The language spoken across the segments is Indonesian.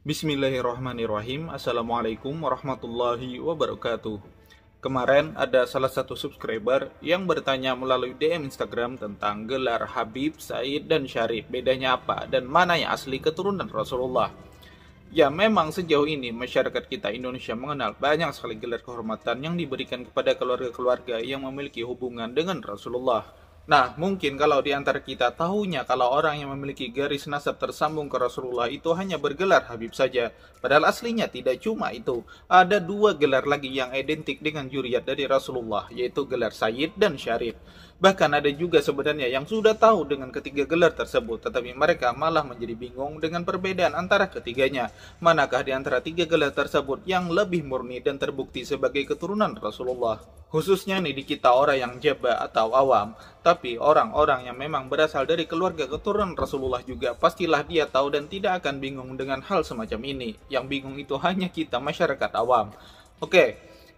Bismillahirrahmanirrahim Assalamualaikum warahmatullahi wabarakatuh Kemarin ada salah satu subscriber yang bertanya melalui DM Instagram tentang gelar Habib, Said, dan Syarif Bedanya apa dan mana yang asli keturunan Rasulullah Ya memang sejauh ini masyarakat kita Indonesia mengenal banyak sekali gelar kehormatan yang diberikan kepada keluarga-keluarga yang memiliki hubungan dengan Rasulullah Nah, mungkin kalau di antara kita tahunya kalau orang yang memiliki garis nasab tersambung ke Rasulullah itu hanya bergelar Habib saja. Padahal aslinya tidak cuma itu. Ada dua gelar lagi yang identik dengan juriat dari Rasulullah, yaitu gelar Sayyid dan Syarif. Bahkan ada juga sebenarnya yang sudah tahu dengan ketiga gelar tersebut, tetapi mereka malah menjadi bingung dengan perbedaan antara ketiganya. Manakah di antara tiga gelar tersebut yang lebih murni dan terbukti sebagai keturunan Rasulullah? khususnya nih di kita orang yang jeba atau awam, tapi orang-orang yang memang berasal dari keluarga keturunan Rasulullah juga pastilah dia tahu dan tidak akan bingung dengan hal semacam ini. Yang bingung itu hanya kita masyarakat awam. Oke, okay.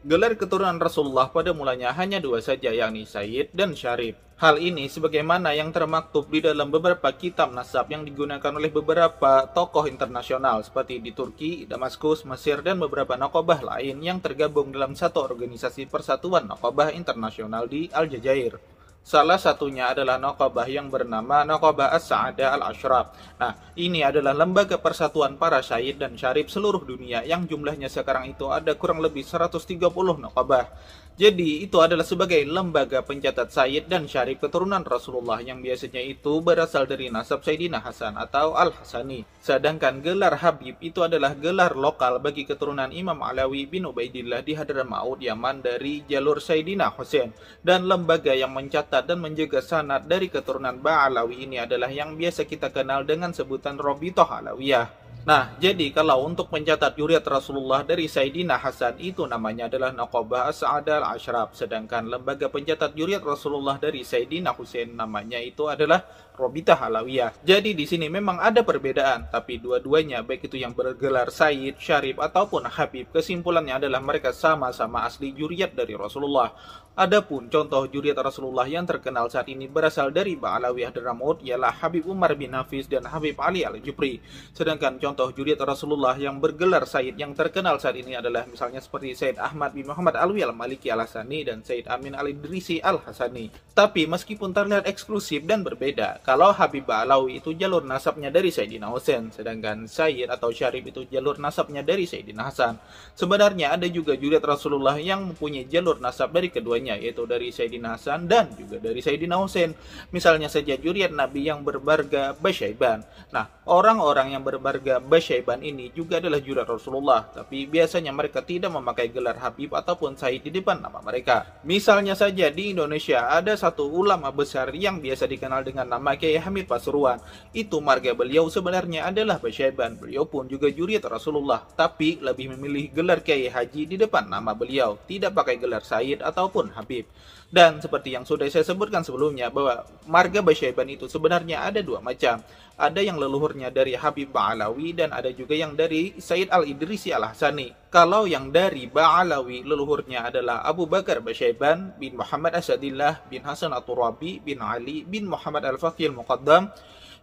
Gelar keturunan Rasulullah pada mulanya hanya dua saja yakni Sayyid dan Syarif. Hal ini sebagaimana yang termaktub di dalam beberapa kitab nasab yang digunakan oleh beberapa tokoh internasional seperti di Turki, Damaskus, Mesir, dan beberapa nakobah lain yang tergabung dalam satu organisasi persatuan nakobah internasional di Aljazair. Salah satunya adalah Nokobah yang bernama Nokobah As-Sa'adah Al-Ashraf. Nah, ini adalah lembaga persatuan para syahid dan syarif seluruh dunia yang jumlahnya sekarang itu ada kurang lebih 130 Nokobah. Jadi, itu adalah sebagai lembaga pencatat syahid dan syarif keturunan Rasulullah yang biasanya itu berasal dari nasab Sayyidina Hasan atau Al-Hasani. Sedangkan gelar Habib itu adalah gelar lokal bagi keturunan Imam Alawi bin Ubaidillah di Hadramaut Yaman dari jalur Sayyidina Hussein dan lembaga yang mencatat dan menjaga sanat dari keturunan Ba'alawi ini adalah yang biasa kita kenal dengan sebutan Robitoh Alawiyah. Nah, jadi kalau untuk mencatat yuriat Rasulullah dari Sayyidina Hasan itu namanya adalah Naqabah As'ad al-Ashraf. Sedangkan lembaga pencatat yuriat Rasulullah dari Sayyidina Husain namanya itu adalah Robita Halawiyah. Jadi di sini memang ada perbedaan, tapi dua-duanya baik itu yang bergelar Said Syarif ataupun Habib, kesimpulannya adalah mereka sama-sama asli juriat dari Rasulullah. Adapun contoh juriat Rasulullah yang terkenal saat ini berasal dari Ba'alawiyah Dramud ialah Habib Umar bin Hafiz dan Habib Ali al Jupri Sedangkan contoh contoh juriat Rasulullah yang bergelar Said yang terkenal saat ini adalah misalnya seperti Said Ahmad bin Muhammad Alwi Al-Maliki Al-Hasani dan Said Amin Al-Idrisi Al-Hasani. Tapi meskipun terlihat eksklusif dan berbeda, kalau Habib alawi itu jalur nasabnya dari Sayyidina Hussein, sedangkan Said atau Syarif itu jalur nasabnya dari Sayyidina Hasan. Sebenarnya ada juga juriat Rasulullah yang mempunyai jalur nasab dari keduanya, yaitu dari Sayyidina Hasan dan juga dari Sayyidina Hussein. Misalnya saja juriat Nabi yang berbarga Basyaiban. Nah, orang-orang yang berbarga Basyaiban ini juga adalah jurat Rasulullah, tapi biasanya mereka tidak memakai gelar Habib ataupun Said di depan nama mereka. Misalnya saja di Indonesia ada satu ulama besar yang biasa dikenal dengan nama Kiai Hamid Pasuruan. Itu marga beliau sebenarnya adalah Basyaiban. Beliau pun juga jurat Rasulullah, tapi lebih memilih gelar Kiai Haji di depan nama beliau, tidak pakai gelar Said ataupun Habib. Dan seperti yang sudah saya sebutkan sebelumnya bahwa marga Basyaiban itu sebenarnya ada dua macam. Ada yang leluhurnya dari Habib Ba'alawi dan ada juga yang dari Said Al-Idrisi Al-Hasani. Kalau yang dari Ba'alawi leluhurnya adalah Abu Bakar Basyaiban bin Muhammad Asadillah bin Hasan At-Turabi bin Ali bin Muhammad Al-Faqih Al-Muqaddam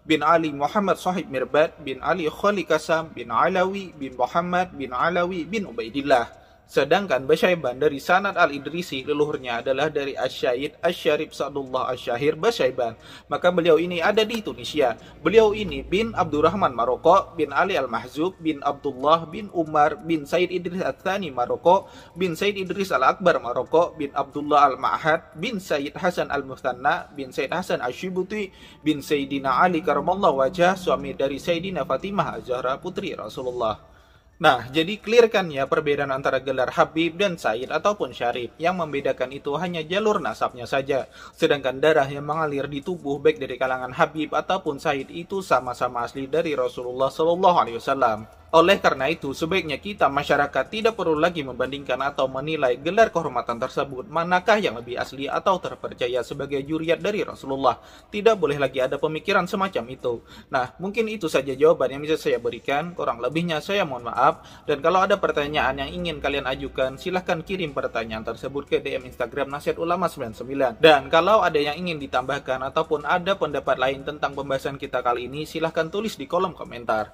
bin Ali Muhammad Sahib Mirbat bin Ali Khali Kasam bin Alawi bin Muhammad bin Alawi bin Ubaidillah. Sedangkan Basyaiban dari Sanad al-Idrisi leluhurnya adalah dari Asyaid Asyarif Sa'dullah Asyahir Basyaiban. Maka beliau ini ada di Tunisia. Beliau ini bin Abdurrahman Maroko, bin Ali al-Mahzub, bin Abdullah, bin Umar, bin Said Idris al-Thani Maroko, bin Said Idris al-Akbar Maroko, bin Abdullah al-Ma'had, bin Said Hasan al-Mustanna, bin Said Hasan al-Shibuti, bin Saidina Ali Karamallah Wajah, suami dari Saidina Fatimah Zahra Putri Rasulullah. Nah, jadi clear kan ya perbedaan antara gelar Habib dan Said ataupun Syarif. Yang membedakan itu hanya jalur nasabnya saja. Sedangkan darah yang mengalir di tubuh baik dari kalangan Habib ataupun Said itu sama-sama asli dari Rasulullah SAW. Oleh karena itu, sebaiknya kita masyarakat tidak perlu lagi membandingkan atau menilai gelar kehormatan tersebut manakah yang lebih asli atau terpercaya sebagai juriat dari Rasulullah. Tidak boleh lagi ada pemikiran semacam itu. Nah, mungkin itu saja jawaban yang bisa saya berikan. Kurang lebihnya saya mohon maaf. Dan kalau ada pertanyaan yang ingin kalian ajukan, silahkan kirim pertanyaan tersebut ke DM Instagram Nasihat Ulama 99. Dan kalau ada yang ingin ditambahkan ataupun ada pendapat lain tentang pembahasan kita kali ini, silahkan tulis di kolom komentar.